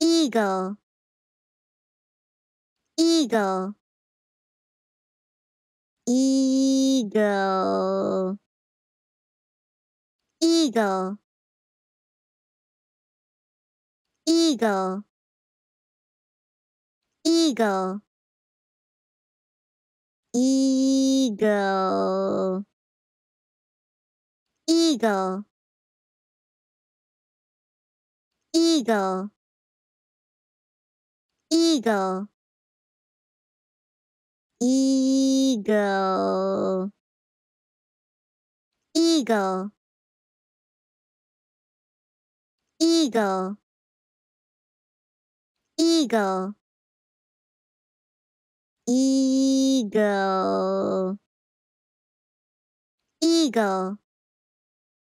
eagle eagle eagle eagle eagle eagle eagle eagle eagle eagle eagle eagle eagle eagle eagle eagle